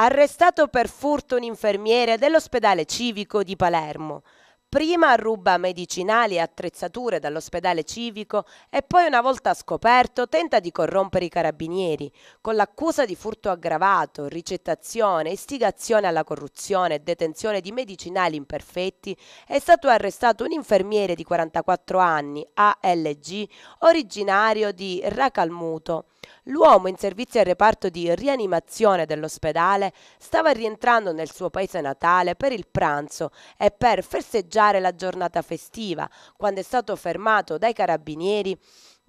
Arrestato per furto un infermiere dell'ospedale civico di Palermo. Prima ruba medicinali e attrezzature dall'ospedale civico e poi una volta scoperto tenta di corrompere i carabinieri con l'accusa di furto aggravato, ricettazione, istigazione alla corruzione e detenzione di medicinali imperfetti. È stato arrestato un infermiere di 44 anni, ALG, originario di Racalmuto. L'uomo in servizio al reparto di rianimazione dell'ospedale stava rientrando nel suo paese natale per il pranzo e per festeggiare la giornata festiva, quando è stato fermato dai carabinieri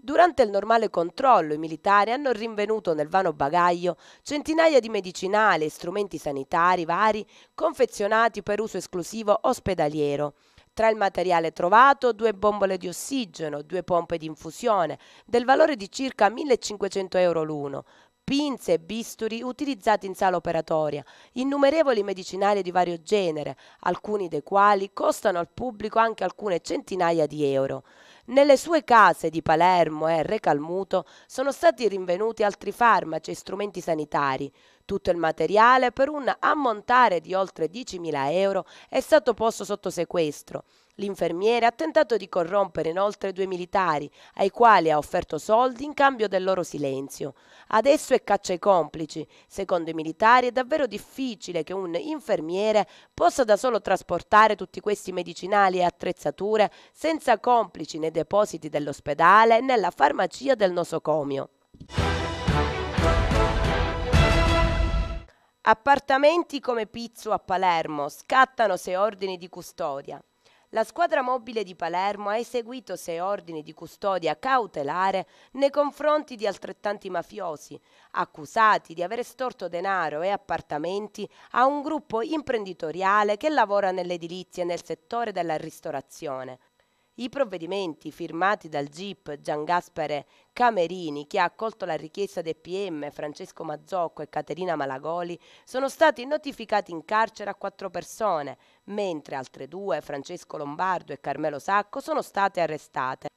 Durante il normale controllo i militari hanno rinvenuto nel vano bagaglio centinaia di medicinali e strumenti sanitari vari confezionati per uso esclusivo ospedaliero. Tra il materiale trovato, due bombole di ossigeno, due pompe di infusione, del valore di circa 1500 euro l'uno, pinze e bisturi utilizzati in sala operatoria, innumerevoli medicinali di vario genere, alcuni dei quali costano al pubblico anche alcune centinaia di euro. Nelle sue case di Palermo e Recalmuto sono stati rinvenuti altri farmaci e strumenti sanitari. Tutto il materiale per un ammontare di oltre 10.000 euro è stato posto sotto sequestro L'infermiere ha tentato di corrompere inoltre due militari, ai quali ha offerto soldi in cambio del loro silenzio. Adesso è caccia ai complici. Secondo i militari è davvero difficile che un infermiere possa da solo trasportare tutti questi medicinali e attrezzature senza complici nei depositi dell'ospedale e nella farmacia del nosocomio. Appartamenti come Pizzo a Palermo scattano se ordini di custodia. La squadra mobile di Palermo ha eseguito sei ordini di custodia cautelare nei confronti di altrettanti mafiosi, accusati di aver estorto denaro e appartamenti a un gruppo imprenditoriale che lavora nell'edilizia e nel settore della ristorazione. I provvedimenti firmati dal GIP Gian Gaspare Camerini, che ha accolto la richiesta dei PM Francesco Mazzocco e Caterina Malagoli, sono stati notificati in carcere a quattro persone, mentre altre due, Francesco Lombardo e Carmelo Sacco, sono state arrestate.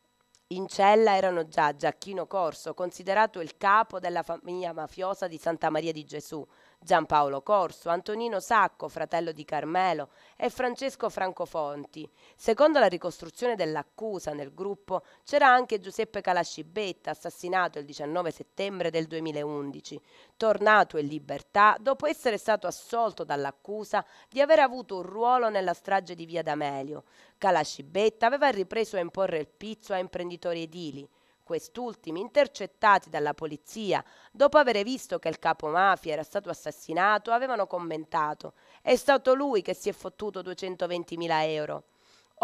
In cella erano già Giacchino Corso, considerato il capo della famiglia mafiosa di Santa Maria di Gesù, Giampaolo Corso, Antonino Sacco, fratello di Carmelo, e Francesco Francofonti. Secondo la ricostruzione dell'accusa nel gruppo c'era anche Giuseppe Calascibetta, assassinato il 19 settembre del 2011, tornato in libertà dopo essere stato assolto dall'accusa di aver avuto un ruolo nella strage di Via D'Amelio. Calascibetta aveva ripreso a imporre il pizzo a imprenditori edili, quest'ultimi intercettati dalla polizia dopo aver visto che il capo mafia era stato assassinato, avevano commentato «È stato lui che si è fottuto 220.000 euro».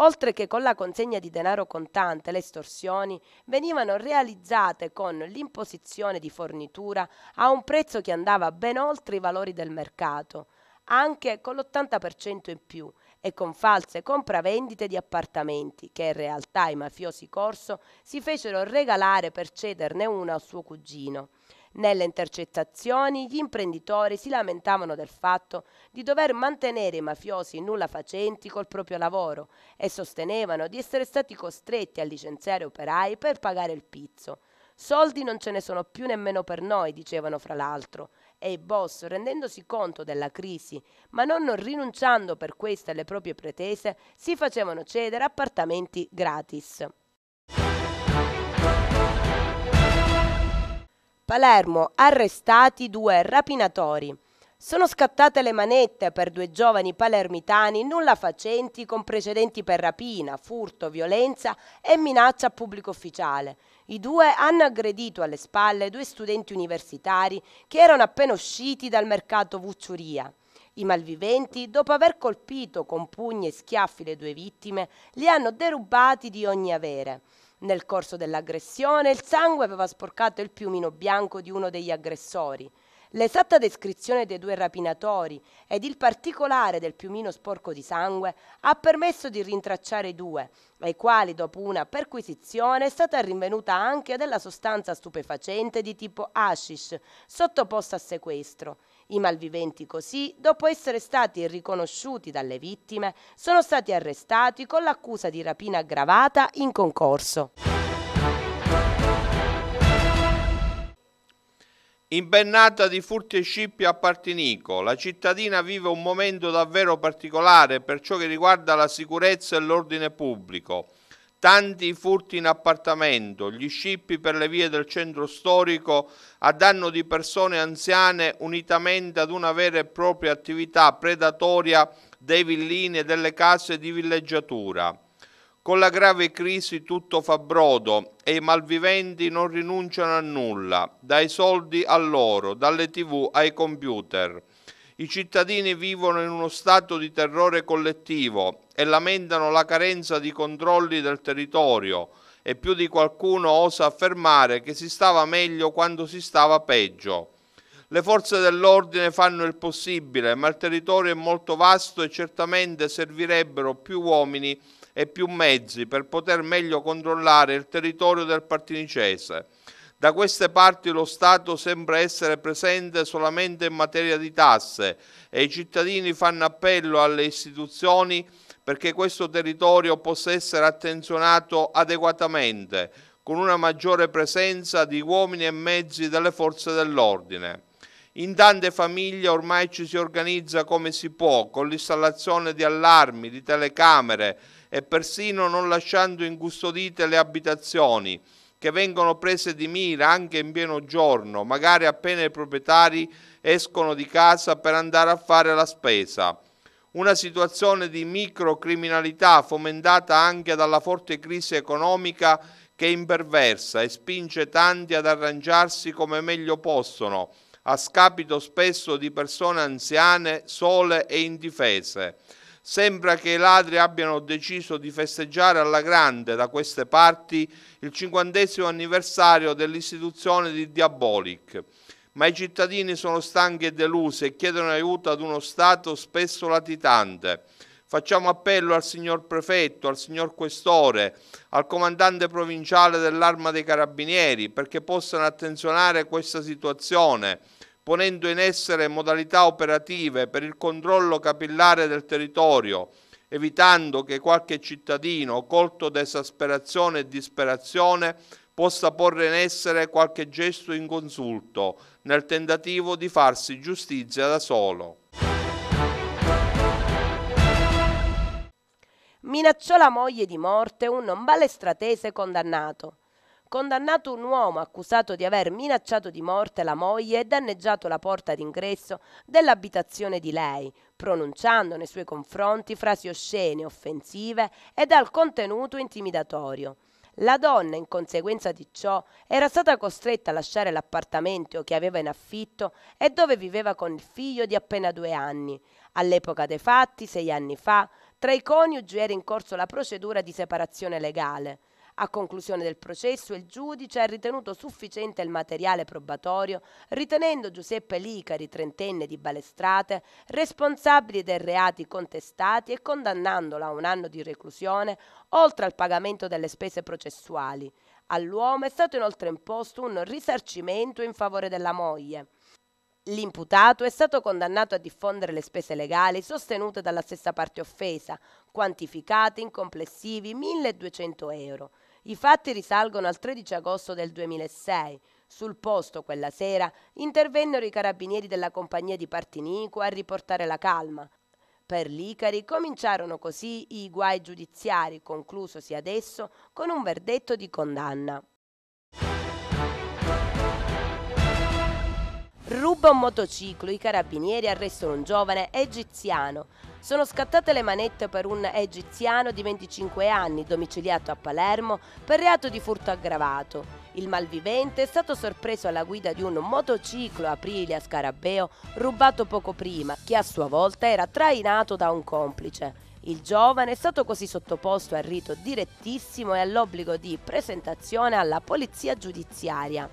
Oltre che con la consegna di denaro contante, le estorsioni venivano realizzate con l'imposizione di fornitura a un prezzo che andava ben oltre i valori del mercato, anche con l'80% in più, e con false compravendite di appartamenti che in realtà i mafiosi Corso si fecero regalare per cederne uno al suo cugino. Nelle intercettazioni gli imprenditori si lamentavano del fatto di dover mantenere i mafiosi nulla facenti col proprio lavoro e sostenevano di essere stati costretti a licenziare operai per pagare il pizzo. Soldi non ce ne sono più nemmeno per noi, dicevano fra l'altro e i boss, rendendosi conto della crisi, ma non rinunciando per questo alle proprie pretese, si facevano cedere appartamenti gratis. Palermo, arrestati due rapinatori. Sono scattate le manette per due giovani palermitani nulla facenti con precedenti per rapina, furto, violenza e minaccia a pubblico ufficiale. I due hanno aggredito alle spalle due studenti universitari che erano appena usciti dal mercato Vucciuria. I malviventi, dopo aver colpito con pugni e schiaffi le due vittime, li hanno derubati di ogni avere. Nel corso dell'aggressione il sangue aveva sporcato il piumino bianco di uno degli aggressori. L'esatta descrizione dei due rapinatori ed il particolare del piumino sporco di sangue ha permesso di rintracciare i due, ai quali dopo una perquisizione è stata rinvenuta anche della sostanza stupefacente di tipo hashish, sottoposta a sequestro. I malviventi così, dopo essere stati riconosciuti dalle vittime, sono stati arrestati con l'accusa di rapina aggravata in concorso. Impennata di furti e scippi a Partinico, la cittadina vive un momento davvero particolare per ciò che riguarda la sicurezza e l'ordine pubblico. Tanti furti in appartamento, gli scippi per le vie del centro storico a danno di persone anziane unitamente ad una vera e propria attività predatoria dei villini e delle case di villeggiatura. Con la grave crisi tutto fa brodo e i malviventi non rinunciano a nulla, dai soldi all'oro, dalle tv ai computer. I cittadini vivono in uno stato di terrore collettivo e lamentano la carenza di controlli del territorio e più di qualcuno osa affermare che si stava meglio quando si stava peggio. Le forze dell'ordine fanno il possibile, ma il territorio è molto vasto e certamente servirebbero più uomini e più mezzi per poter meglio controllare il territorio del partinicese. Da queste parti lo Stato sembra essere presente solamente in materia di tasse e i cittadini fanno appello alle istituzioni perché questo territorio possa essere attenzionato adeguatamente, con una maggiore presenza di uomini e mezzi delle forze dell'ordine. In tante famiglie ormai ci si organizza come si può, con l'installazione di allarmi, di telecamere, e persino non lasciando incustodite le abitazioni, che vengono prese di mira anche in pieno giorno, magari appena i proprietari escono di casa per andare a fare la spesa. Una situazione di microcriminalità fomentata anche dalla forte crisi economica che imperversa e spinge tanti ad arrangiarsi come meglio possono, a scapito spesso di persone anziane, sole e indifese. Sembra che i ladri abbiano deciso di festeggiare alla grande da queste parti il cinquantesimo anniversario dell'istituzione di Diabolic, ma i cittadini sono stanchi e delusi e chiedono aiuto ad uno Stato spesso latitante. Facciamo appello al signor prefetto, al signor questore, al comandante provinciale dell'arma dei carabinieri perché possano attenzionare questa situazione ponendo in essere modalità operative per il controllo capillare del territorio, evitando che qualche cittadino colto da esasperazione e disperazione possa porre in essere qualche gesto inconsulto nel tentativo di farsi giustizia da solo. Minacciò la moglie di morte un non balestratese condannato condannato un uomo accusato di aver minacciato di morte la moglie e danneggiato la porta d'ingresso dell'abitazione di lei, pronunciando nei suoi confronti frasi oscene, offensive e dal contenuto intimidatorio. La donna, in conseguenza di ciò, era stata costretta a lasciare l'appartamento che aveva in affitto e dove viveva con il figlio di appena due anni. All'epoca dei fatti, sei anni fa, tra i coniugi era in corso la procedura di separazione legale. A conclusione del processo il giudice ha ritenuto sufficiente il materiale probatorio, ritenendo Giuseppe Licari, trentenne di Balestrate, responsabile dei reati contestati e condannandolo a un anno di reclusione, oltre al pagamento delle spese processuali. All'uomo è stato inoltre imposto un risarcimento in favore della moglie. L'imputato è stato condannato a diffondere le spese legali sostenute dalla stessa parte offesa, quantificate in complessivi 1.200 euro. I fatti risalgono al 13 agosto del 2006. Sul posto quella sera intervennero i carabinieri della compagnia di Partinico a riportare la calma. Per l'Icari cominciarono così i guai giudiziari, conclusosi adesso con un verdetto di condanna. Ruba un motociclo, i carabinieri arrestano un giovane egiziano. Sono scattate le manette per un egiziano di 25 anni domiciliato a Palermo per reato di furto aggravato. Il malvivente è stato sorpreso alla guida di un motociclo Aprilia Scarabeo rubato poco prima, che a sua volta era trainato da un complice. Il giovane è stato così sottoposto al rito direttissimo e all'obbligo di presentazione alla polizia giudiziaria.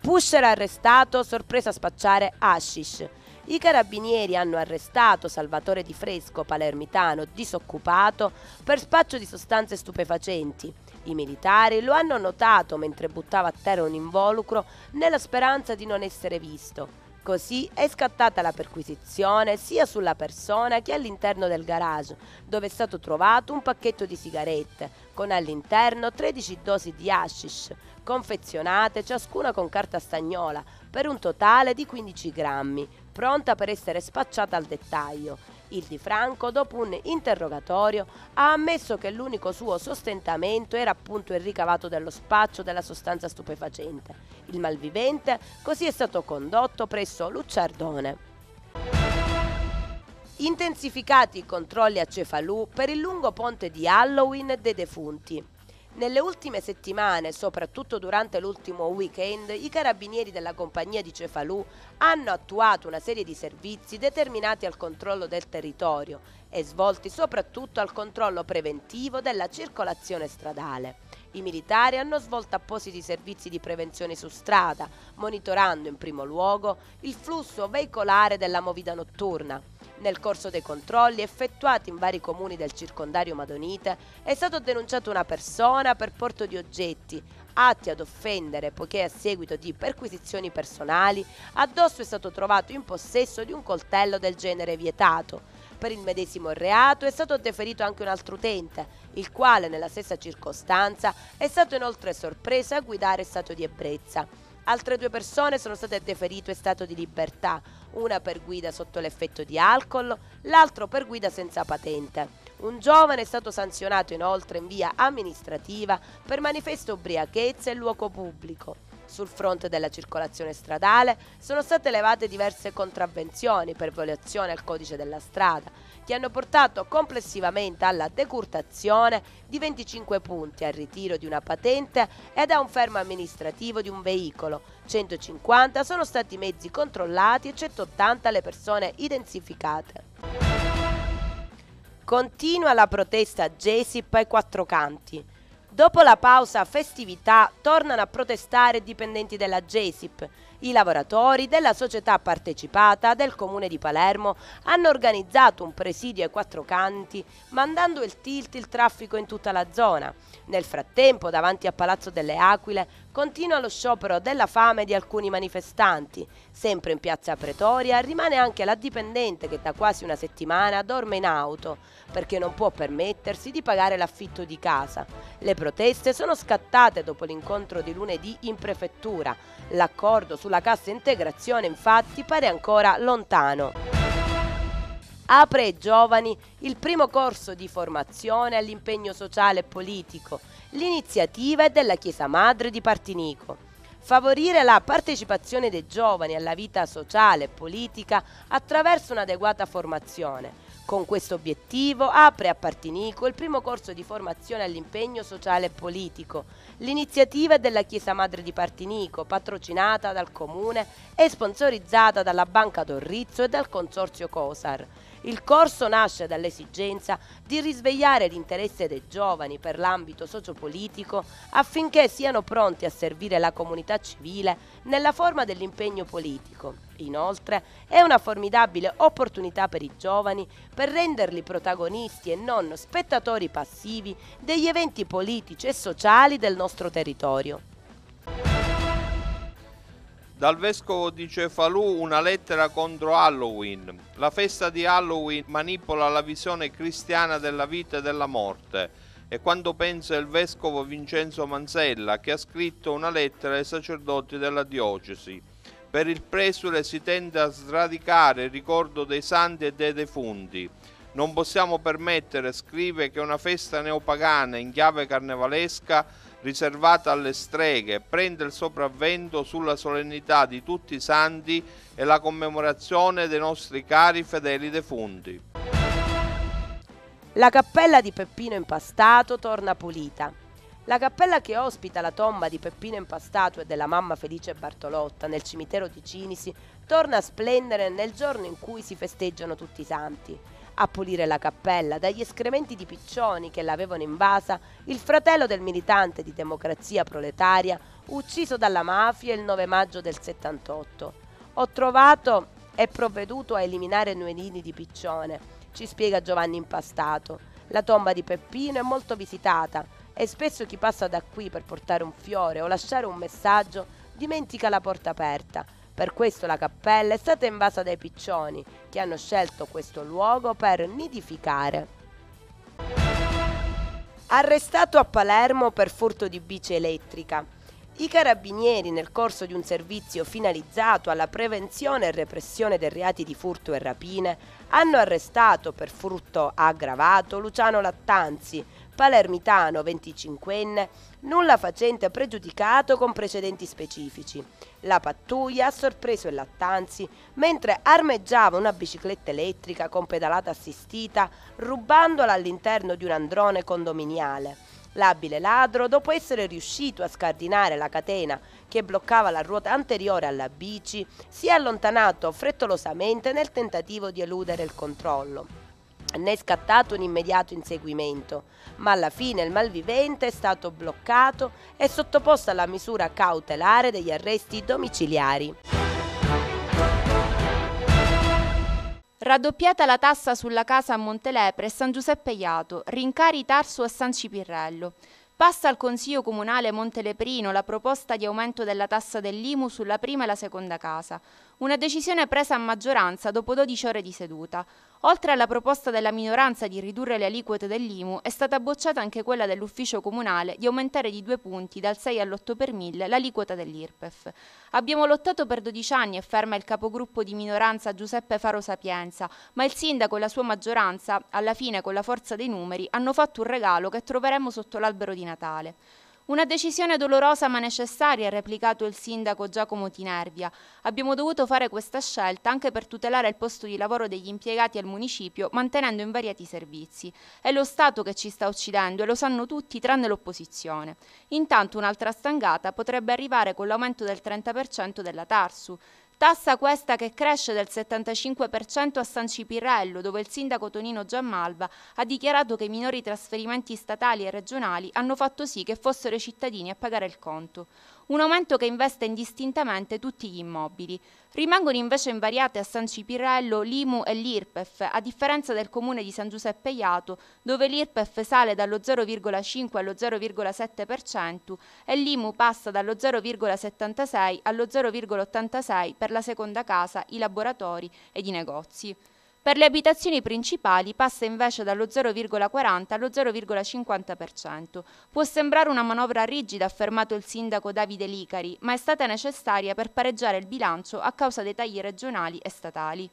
Pusher arrestato, sorpreso a spacciare hashish. I carabinieri hanno arrestato Salvatore Di Fresco, palermitano, disoccupato, per spaccio di sostanze stupefacenti. I militari lo hanno notato mentre buttava a terra un involucro nella speranza di non essere visto. Così è scattata la perquisizione sia sulla persona che all'interno del garage, dove è stato trovato un pacchetto di sigarette, con all'interno 13 dosi di hashish, confezionate ciascuna con carta stagnola, per un totale di 15 grammi, pronta per essere spacciata al dettaglio. Il Di Franco, dopo un interrogatorio, ha ammesso che l'unico suo sostentamento era appunto il ricavato dello spaccio della sostanza stupefacente. Il malvivente così è stato condotto presso Lucciardone. Intensificati i controlli a Cefalù per il lungo ponte di Halloween dei defunti. Nelle ultime settimane, soprattutto durante l'ultimo weekend, i carabinieri della compagnia di Cefalù hanno attuato una serie di servizi determinati al controllo del territorio e svolti soprattutto al controllo preventivo della circolazione stradale. I militari hanno svolto appositi servizi di prevenzione su strada, monitorando in primo luogo il flusso veicolare della movida notturna nel corso dei controlli effettuati in vari comuni del circondario Madonite è stato denunciato una persona per porto di oggetti atti ad offendere poiché a seguito di perquisizioni personali addosso è stato trovato in possesso di un coltello del genere vietato. Per il medesimo reato è stato deferito anche un altro utente, il quale nella stessa circostanza è stato inoltre sorpreso a guidare in stato di ebbrezza. Altre due persone sono state deferite in stato di libertà, una per guida sotto l'effetto di alcol, l'altro per guida senza patente. Un giovane è stato sanzionato inoltre in via amministrativa per manifesto ubriachezza in luogo pubblico. Sul fronte della circolazione stradale sono state levate diverse contravvenzioni per violazione al codice della strada che hanno portato complessivamente alla decurtazione di 25 punti, al ritiro di una patente ed a un fermo amministrativo di un veicolo. 150 sono stati i mezzi controllati e 180 le persone identificate. Continua la protesta Gesip ai quattro canti. Dopo la pausa festività tornano a protestare i dipendenti della Gesip i lavoratori della società partecipata del Comune di Palermo hanno organizzato un presidio ai quattro canti mandando il tilt il traffico in tutta la zona. Nel frattempo, davanti a Palazzo delle Aquile, Continua lo sciopero della fame di alcuni manifestanti. Sempre in piazza Pretoria rimane anche la dipendente che da quasi una settimana dorme in auto perché non può permettersi di pagare l'affitto di casa. Le proteste sono scattate dopo l'incontro di lunedì in prefettura. L'accordo sulla cassa integrazione infatti pare ancora lontano apre ai giovani il primo corso di formazione all'impegno sociale e politico. L'iniziativa è della Chiesa Madre di Partinico. Favorire la partecipazione dei giovani alla vita sociale e politica attraverso un'adeguata formazione. Con questo obiettivo apre a Partinico il primo corso di formazione all'impegno sociale e politico. L'iniziativa è della Chiesa Madre di Partinico, patrocinata dal Comune e sponsorizzata dalla Banca Dorrizzo e dal Consorzio COSAR. Il corso nasce dall'esigenza di risvegliare l'interesse dei giovani per l'ambito sociopolitico affinché siano pronti a servire la comunità civile nella forma dell'impegno politico. Inoltre è una formidabile opportunità per i giovani per renderli protagonisti e non spettatori passivi degli eventi politici e sociali del nostro territorio. Dal vescovo di Cefalù una lettera contro Halloween. La festa di Halloween manipola la visione cristiana della vita e della morte. E quanto pensa il vescovo Vincenzo Mansella, che ha scritto una lettera ai sacerdoti della diocesi. Per il presule si tende a sradicare il ricordo dei santi e dei defunti. Non possiamo permettere, scrive, che una festa neopagana in chiave carnevalesca riservata alle streghe, prende il sopravvento sulla solennità di tutti i santi e la commemorazione dei nostri cari fedeli defunti. La cappella di Peppino Impastato torna pulita. La cappella che ospita la tomba di Peppino Impastato e della mamma Felice Bartolotta nel cimitero di Cinisi torna a splendere nel giorno in cui si festeggiano tutti i santi. A pulire la cappella dagli escrementi di piccioni che l'avevano invasa, il fratello del militante di democrazia proletaria, ucciso dalla mafia il 9 maggio del 78. Ho trovato e provveduto a eliminare nuelini di piccione, ci spiega Giovanni Impastato. La tomba di Peppino è molto visitata e spesso chi passa da qui per portare un fiore o lasciare un messaggio dimentica la porta aperta per questo la cappella è stata invasa dai piccioni, che hanno scelto questo luogo per nidificare. Arrestato a Palermo per furto di bici elettrica. I carabinieri, nel corso di un servizio finalizzato alla prevenzione e repressione dei reati di furto e rapine, hanno arrestato per furto aggravato Luciano Lattanzi, palermitano 25enne, nulla facente pregiudicato con precedenti specifici. La pattuglia ha sorpreso il Lattanzi mentre armeggiava una bicicletta elettrica con pedalata assistita, rubandola all'interno di un androne condominiale. L'abile ladro, dopo essere riuscito a scardinare la catena che bloccava la ruota anteriore alla bici, si è allontanato frettolosamente nel tentativo di eludere il controllo. Ne è scattato un immediato inseguimento, ma alla fine il malvivente è stato bloccato e sottoposto alla misura cautelare degli arresti domiciliari. Raddoppiata la tassa sulla casa a Montelepre e San Giuseppe Iato, rincari Tarso a San Cipirrello. Passa al Consiglio Comunale Monteleprino la proposta di aumento della tassa dell'IMU sulla prima e la seconda casa. Una decisione presa a maggioranza dopo 12 ore di seduta. Oltre alla proposta della minoranza di ridurre le aliquote dell'IMU, è stata bocciata anche quella dell'ufficio comunale di aumentare di due punti, dal 6 all'8 per mille, l'aliquota dell'IRPEF. Abbiamo lottato per 12 anni, afferma il capogruppo di minoranza Giuseppe Faro Sapienza, ma il sindaco e la sua maggioranza, alla fine con la forza dei numeri, hanno fatto un regalo che troveremo sotto l'albero di Natale. Una decisione dolorosa ma necessaria, ha replicato il sindaco Giacomo Tinervia. Abbiamo dovuto fare questa scelta anche per tutelare il posto di lavoro degli impiegati al municipio, mantenendo invariati i servizi. È lo Stato che ci sta uccidendo e lo sanno tutti tranne l'opposizione. Intanto un'altra stangata potrebbe arrivare con l'aumento del 30% della Tarsu. Tassa questa che cresce del 75% a San Cipirello, dove il sindaco Tonino Giammalva ha dichiarato che i minori trasferimenti statali e regionali hanno fatto sì che fossero i cittadini a pagare il conto un aumento che investe indistintamente tutti gli immobili. Rimangono invece invariate a San Cipirello l'IMU e l'IRPEF, a differenza del comune di San Giuseppe Iato, dove l'IRPEF sale dallo 0,5 allo 0,7% e l'IMU passa dallo 0,76 allo 0,86 per la seconda casa, i laboratori ed i negozi. Per le abitazioni principali passa invece dallo 0,40 allo 0,50%. Può sembrare una manovra rigida, ha affermato il sindaco Davide Licari, ma è stata necessaria per pareggiare il bilancio a causa dei tagli regionali e statali.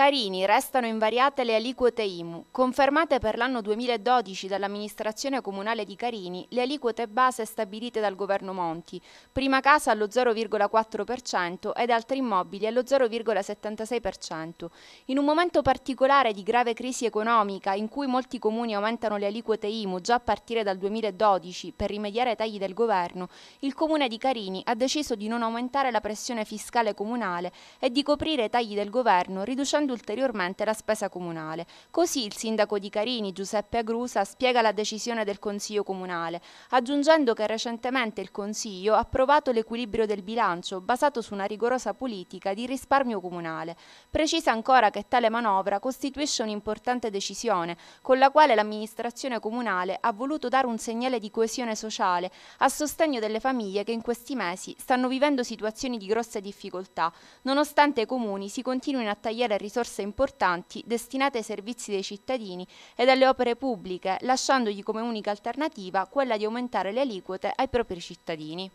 Carini restano invariate le aliquote IMU. Confermate per l'anno 2012 dall'amministrazione comunale di Carini le aliquote base stabilite dal governo Monti, prima casa allo 0,4% ed altri immobili allo 0,76%. In un momento particolare di grave crisi economica in cui molti comuni aumentano le aliquote IMU già a partire dal 2012 per rimediare ai tagli del governo, il comune di Carini ha deciso di non aumentare la pressione fiscale comunale e di coprire i tagli del governo riducendo diminuendo ulteriormente la spesa comunale. Così il sindaco di Carini, Giuseppe Agrusa, spiega la decisione del Consiglio Comunale, aggiungendo che recentemente il Consiglio ha approvato l'equilibrio del bilancio basato su una rigorosa politica di risparmio comunale. Precisa ancora che tale manovra costituisce un'importante decisione con la quale l'amministrazione comunale ha voluto dare un segnale di coesione sociale a sostegno delle famiglie che in questi mesi stanno vivendo situazioni di grosse difficoltà, nonostante i comuni si continuino a tagliare risorse risorse importanti destinate ai servizi dei cittadini e alle opere pubbliche, lasciandogli come unica alternativa quella di aumentare le aliquote ai propri cittadini.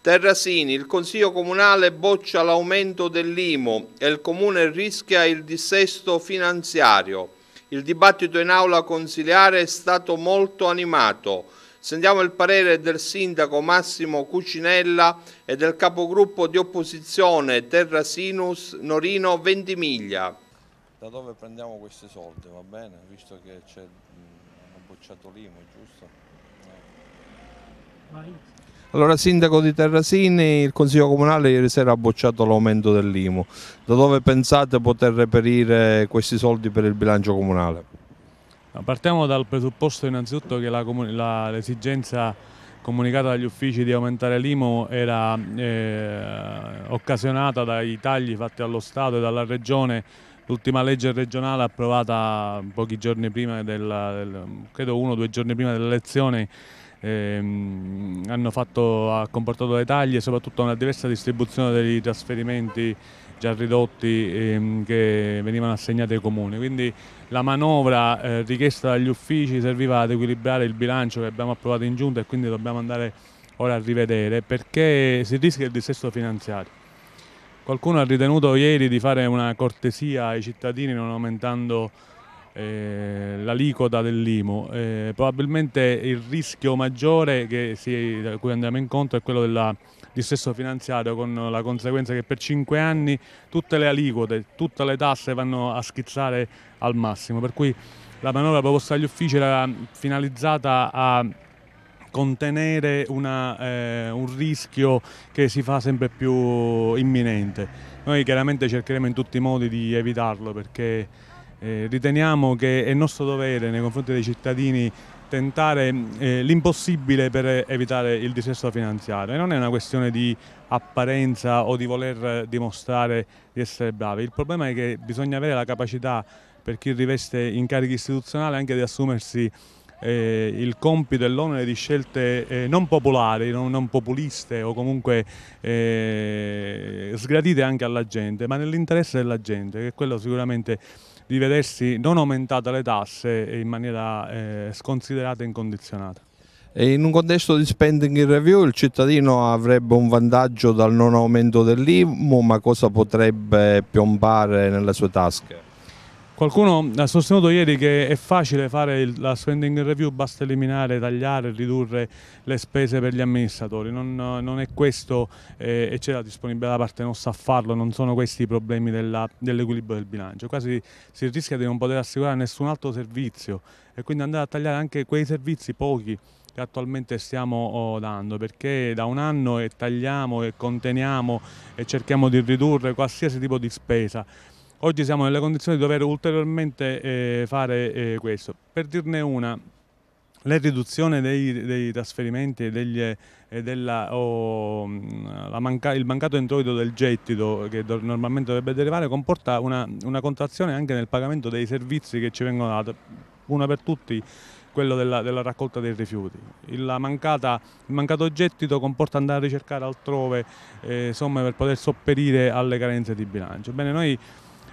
Terrasini, il Consiglio Comunale boccia l'aumento dell'Imo e il Comune rischia il dissesto finanziario. Il dibattito in aula consiliare è stato molto animato. Sentiamo il parere del sindaco Massimo Cucinella e del capogruppo di opposizione Terrasinus Norino Ventimiglia. Da dove prendiamo questi soldi, va bene? Visto che c'è hanno bocciato l'IMU, giusto? Vai. Allora, sindaco di Terrasini, il Consiglio Comunale ieri sera ha bocciato l'aumento dell'IMU. Da dove pensate poter reperire questi soldi per il bilancio comunale? Partiamo dal presupposto innanzitutto che l'esigenza comunicata dagli uffici di aumentare l'IMO era eh, occasionata dai tagli fatti allo Stato e dalla Regione l'ultima legge regionale approvata pochi giorni prima della, del, credo uno o due giorni prima dell'elezione, elezioni ehm, ha comportato dei tagli e soprattutto una diversa distribuzione dei trasferimenti già ridotti ehm, che venivano assegnati ai comuni. Quindi la manovra eh, richiesta dagli uffici serviva ad equilibrare il bilancio che abbiamo approvato in giunta e quindi dobbiamo andare ora a rivedere perché si rischia il dissesto finanziario. Qualcuno ha ritenuto ieri di fare una cortesia ai cittadini non aumentando eh, l'aliquota dell'IMU. Eh, probabilmente il rischio maggiore si, a cui andiamo incontro è quello della dissesto finanziario con la conseguenza che per cinque anni tutte le aliquote, tutte le tasse vanno a schizzare al massimo, per cui la manovra proposta agli uffici era finalizzata a contenere una, eh, un rischio che si fa sempre più imminente. Noi chiaramente cercheremo in tutti i modi di evitarlo perché eh, riteniamo che è nostro dovere nei confronti dei cittadini tentare mm, eh, l'impossibile per eh, evitare il dissesto finanziario. E non è una questione di apparenza o di voler eh, dimostrare di essere bravi. Il problema è che bisogna avere la capacità per chi riveste incarichi istituzionali anche di assumersi eh, il compito e l'onere di scelte eh, non popolari, non, non, populiste o comunque eh, sgradite anche alla gente, ma nell'interesse della gente, che è quello sicuramente di vedersi non aumentate le tasse in maniera eh, sconsiderata e incondizionata. E in un contesto di spending in review il cittadino avrebbe un vantaggio dal non aumento dell'IMU, ma cosa potrebbe piombare nelle sue tasche? Qualcuno ha sostenuto ieri che è facile fare il, la spending review, basta eliminare, tagliare, ridurre le spese per gli amministratori. Non, non è questo eh, e c'è la disponibilità da parte nostra a farlo, non sono questi i problemi dell'equilibrio dell del bilancio. Quasi si rischia di non poter assicurare nessun altro servizio e quindi andare a tagliare anche quei servizi pochi che attualmente stiamo oh, dando perché da un anno tagliamo e conteniamo e cerchiamo di ridurre qualsiasi tipo di spesa Oggi siamo nelle condizioni di dover ulteriormente eh, fare eh, questo. Per dirne una, la riduzione dei, dei trasferimenti e oh, manca, il mancato introito del gettito che do, normalmente dovrebbe derivare comporta una, una, contrazione anche nel pagamento dei servizi che ci vengono dati, una per tutti quello della, della raccolta dei rifiuti. Mancata, il mancato gettito comporta andare a ricercare altrove eh, somme per poter sopperire alle carenze di bilancio. Bene, noi,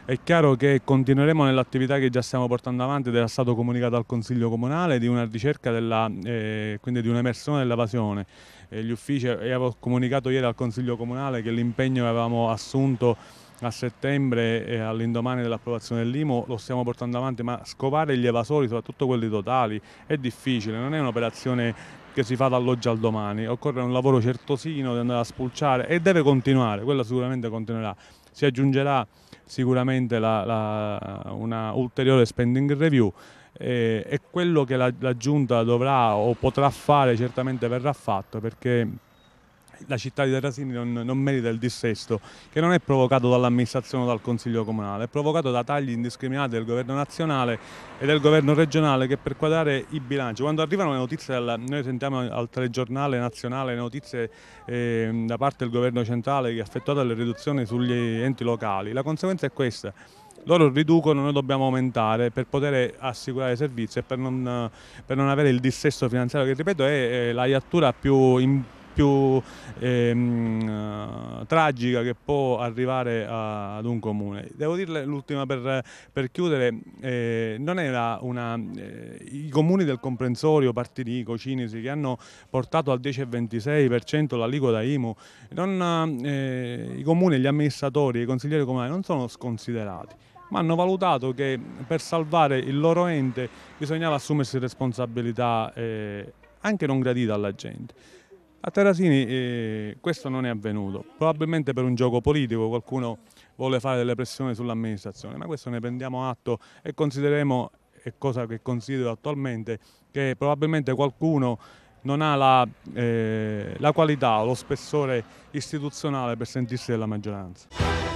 è chiaro che continueremo nell'attività che già stiamo portando avanti ed era stato comunicato al Consiglio Comunale di una ricerca della, eh, quindi di un'emersione dell'evasione. Eh, gli uffici, eh, avevo comunicato ieri al Consiglio Comunale che l'impegno che avevamo assunto a settembre eh, all'indomani dell'approvazione dell'IMO lo stiamo portando avanti, ma scovare gli evasori, soprattutto quelli totali, è difficile, non è un'operazione che si fa dall'oggi al domani, occorre un lavoro certosino di andare a spulciare e deve continuare, quello sicuramente continuerà. Si aggiungerà sicuramente la, la, una ulteriore spending review eh, e quello che la, la Giunta dovrà o potrà fare certamente verrà fatto perché la città di Terrasini non, non, merita il dissesto, che non è provocato dall'amministrazione o dal Consiglio Comunale, è provocato da tagli indiscriminati del Governo nazionale e del Governo regionale che per quadrare i bilanci, quando arrivano le notizie, noi sentiamo al telegiornale nazionale le notizie eh, da parte del Governo centrale che ha effettuato le riduzioni sugli enti locali, la conseguenza è questa, loro riducono, noi dobbiamo aumentare per poter assicurare servizi e per non, per non avere il dissesto finanziario che ripeto è la iattura più importante più ehm, tragica che può arrivare a, ad un comune. Devo dirle l'ultima per, per, chiudere, eh, non era una, eh, i comuni del comprensorio, Partinico, Cinisi, che hanno portato al 10,26% l'aliquota IMU, non, eh, i comuni, gli amministratori, i consiglieri comunali non sono sconsiderati ma hanno valutato che per salvare il loro ente bisognava assumersi responsabilità eh, anche non gradita alla gente. A Terrasini eh, questo non è avvenuto, probabilmente per un gioco politico qualcuno vuole fare delle pressioni sull'amministrazione, ma questo ne prendiamo atto e considereremo, e cosa che considero attualmente, che probabilmente qualcuno non ha la, eh, la qualità o lo spessore istituzionale per sentirsi della maggioranza.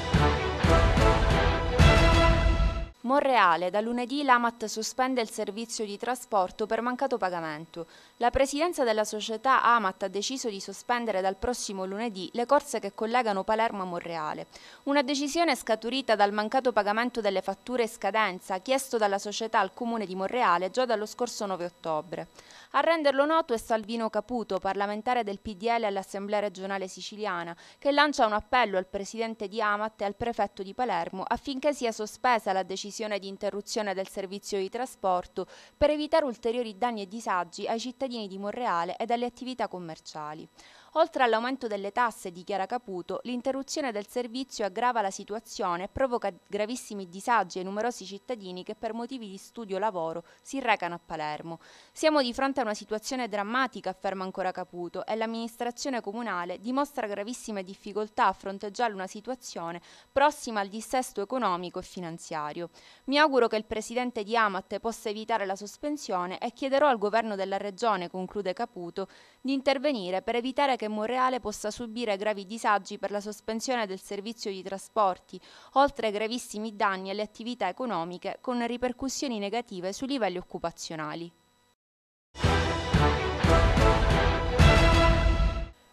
Monreale, da lunedì l'Amat sospende il servizio di trasporto per mancato pagamento. La presidenza della società Amat ha deciso di sospendere dal prossimo lunedì le corse che collegano Palermo a Monreale. Una decisione scaturita dal mancato pagamento delle fatture in scadenza chiesto dalla società al comune di Monreale già dallo scorso 9 ottobre. A renderlo noto è Salvino Caputo, parlamentare del PDL all'Assemblea regionale siciliana, che lancia un appello al presidente di Amat e al prefetto di Palermo affinché sia sospesa la decisione decisione di interruzione del servizio di trasporto per evitare ulteriori danni e disagi ai cittadini di Monreale e alle attività commerciali. Oltre all'aumento delle tasse, dichiara Caputo, l'interruzione del servizio aggrava la situazione e provoca gravissimi disagi ai numerosi cittadini che per motivi di studio lavoro si recano a Palermo. Siamo di fronte a una situazione drammatica, afferma ancora Caputo, e l'amministrazione comunale dimostra gravissime difficoltà a fronteggiare una situazione prossima al dissesto economico e finanziario. Mi auguro che il presidente di Amat possa evitare la sospensione e chiederò al governo della regione, conclude Caputo, di intervenire per evitare che che Monreale possa subire gravi disagi per la sospensione del servizio di trasporti, oltre a gravissimi danni alle attività economiche con ripercussioni negative sui livelli occupazionali.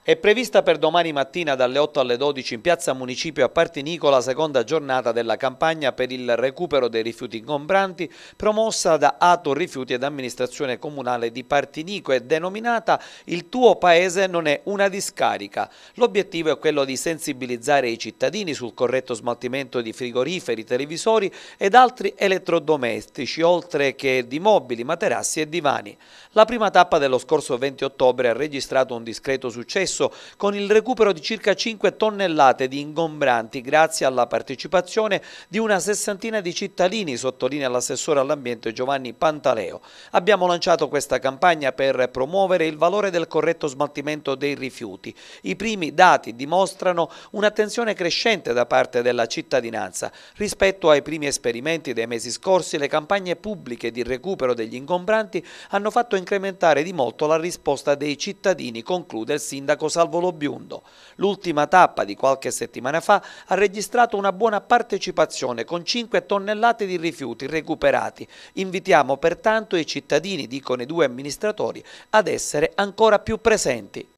È prevista per domani mattina dalle 8 alle 12 in piazza Municipio a Partinico la seconda giornata della campagna per il recupero dei rifiuti ingombranti promossa da Ato Rifiuti ed Amministrazione Comunale di Partinico e denominata Il tuo paese non è una discarica. L'obiettivo è quello di sensibilizzare i cittadini sul corretto smaltimento di frigoriferi, televisori ed altri elettrodomestici oltre che di mobili, materassi e divani. La prima tappa dello scorso 20 ottobre ha registrato un discreto successo stesso con il recupero di circa 5 tonnellate di ingombranti grazie alla partecipazione di una sessantina di cittadini, sottolinea l'assessore all'ambiente Giovanni Pantaleo. Abbiamo lanciato questa campagna per promuovere il valore del corretto smaltimento dei rifiuti. I primi dati dimostrano un'attenzione crescente da parte della cittadinanza. Rispetto ai primi esperimenti dei mesi scorsi, le campagne pubbliche di recupero degli ingombranti hanno fatto incrementare di molto la risposta dei cittadini, conclude il sindaco sindaco Salvo Lobiundo. L'ultima tappa di qualche settimana fa ha registrato una buona partecipazione con 5 tonnellate di rifiuti recuperati. Invitiamo pertanto i cittadini, dicono i due amministratori, ad essere ancora più presenti.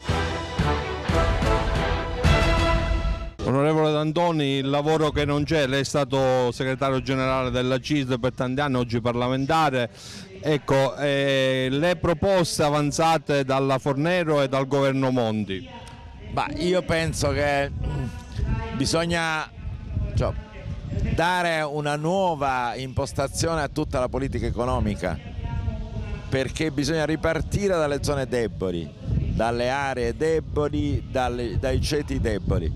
Onorevole D'Antoni, il lavoro che non c'è, lei è stato segretario generale della CISD per tanti anni, oggi parlamentare, Ecco, eh, le proposte avanzate dalla Fornero e dal governo Monti? Bah, io penso che mm, bisogna cioè, dare una nuova impostazione a tutta la politica economica perché bisogna ripartire dalle zone deboli, dalle aree deboli, dalle, dai ceti deboli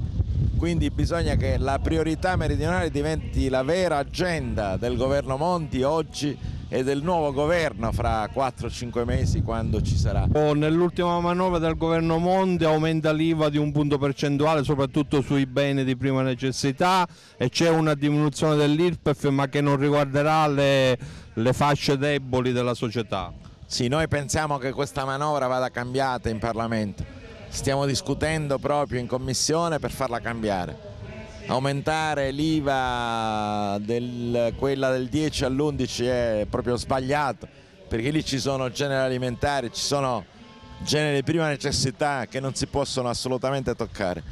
quindi bisogna che la priorità meridionale diventi la vera agenda del governo Monti oggi e del nuovo governo fra 4-5 mesi quando ci sarà. Oh, nell'ultima manovra del governo Monte aumenta l'IVA di un punto percentuale soprattutto sui beni di prima necessità e c'è una diminuzione dell'IRPEF ma che non riguarderà le, le fasce deboli della società. Sì, noi pensiamo che questa manovra vada cambiata in Parlamento, stiamo discutendo proprio in Commissione per farla cambiare aumentare l'IVA, del, quella del 10 all'11 è proprio sbagliato perché lì ci sono generi alimentari, ci sono generi di prima necessità che non si possono assolutamente toccare.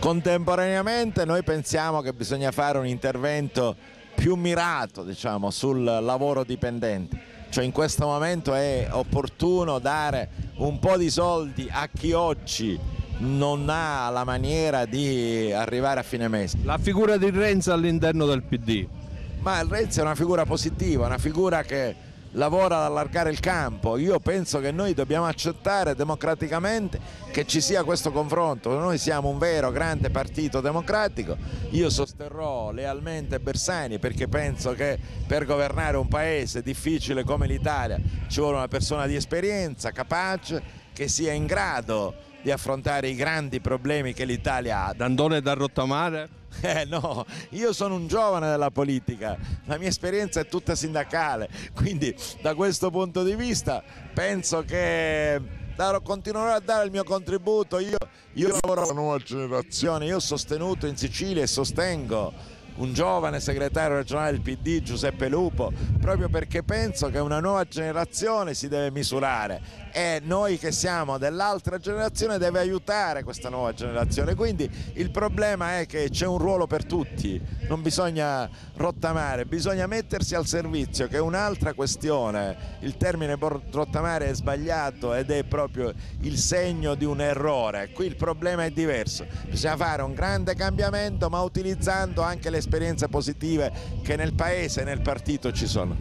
Contemporaneamente noi pensiamo che bisogna fare un intervento più mirato diciamo, sul lavoro dipendente, cioè in questo momento è opportuno dare un po' di soldi a chi oggi non ha la maniera di arrivare a fine mese. La figura di Renzi all'interno del PD? Ma Renzi è una figura positiva, una figura che lavora ad allargare il campo. Io penso che noi dobbiamo accettare democraticamente che ci sia questo confronto. Noi siamo un vero grande partito democratico. Io sosterrò lealmente Bersani perché penso che per governare un paese difficile come l'Italia ci vuole una persona di esperienza, capace, che sia in grado di affrontare i grandi problemi che l'Italia ha. Dandone da rottamare? Eh no, io sono un giovane della politica, la mia esperienza è tutta sindacale, quindi da questo punto di vista penso che darò, continuerò a dare il mio contributo. Io, io lavoro con la nuova generazione, io ho sostenuto in Sicilia e sostengo un giovane segretario regionale del PD Giuseppe Lupo proprio perché penso che una nuova generazione si deve misurare e noi che siamo dell'altra generazione deve aiutare questa nuova generazione quindi il problema è che c'è un ruolo per tutti non bisogna rottamare bisogna mettersi al servizio che è un'altra questione il termine rottamare è sbagliato ed è proprio il segno di un errore qui il problema è diverso bisogna fare un grande cambiamento ma utilizzando anche le esperienze positive che nel paese e nel partito ci sono.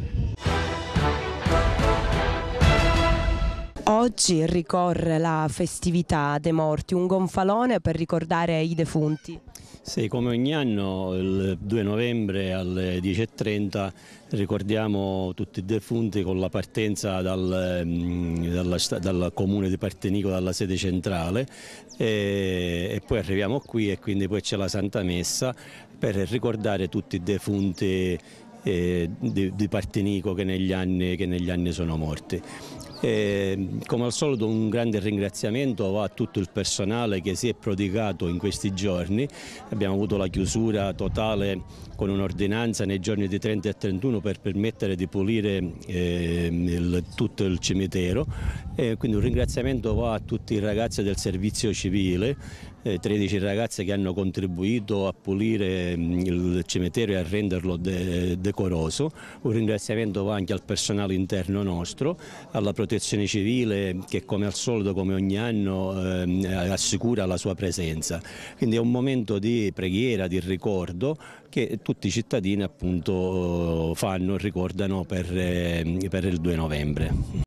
Oggi ricorre la festività dei morti, un gonfalone per ricordare i defunti. Sì, come ogni anno il 2 novembre alle 10.30 ricordiamo tutti i defunti con la partenza dal, mm, dalla, dal comune di Partenico, dalla sede centrale e, e, poi arriviamo qui e quindi poi c'è la Santa Messa per ricordare tutti i defunti eh, di, di Partenico che negli, anni, che negli anni sono morti. E, ehm, come al solito un grande ringraziamento va a tutto il personale che si è prodigato in questi giorni, abbiamo avuto la chiusura totale con un'ordinanza nei giorni di 30 e 31 per permettere di pulire eh, il, tutto il cimitero. E quindi un ringraziamento va a tutti i ragazzi del servizio civile, eh, 13 ragazze che hanno contribuito a pulire ehm, il cimitero e a renderlo de decoroso. Un ringraziamento va anche al personale interno nostro, alla protezione civile che come al solito, come ogni anno, eh, assicura la sua presenza. Quindi è un momento di preghiera, di ricordo che tutti i cittadini appunto fanno e ricordano per, eh, per il 2 novembre.